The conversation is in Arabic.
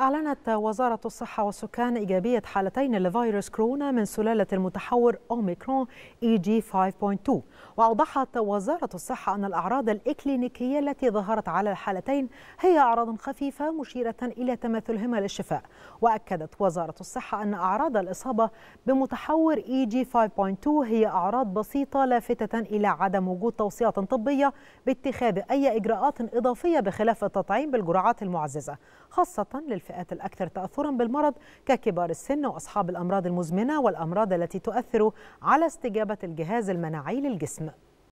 أعلنت وزارة الصحة والسكان إيجابية حالتين لفيروس كورونا من سلالة المتحور أوميكرون إي جي 5.2 وأوضحت وزارة الصحة أن الأعراض الإكلينيكية التي ظهرت على الحالتين هي أعراض خفيفة مشيرة إلى تماثلهما للشفاء وأكدت وزارة الصحة أن أعراض الإصابة بمتحور إي جي 5.2 هي أعراض بسيطة لافتة إلى عدم وجود توصيات طبية باتخاذ أي إجراءات إضافية بخلاف التطعيم بالجرعات المعززة خاصة للفئة الفئات الأكثر تأثرا بالمرض ككبار السن وأصحاب الأمراض المزمنة والأمراض التي تؤثر على استجابة الجهاز المناعي للجسم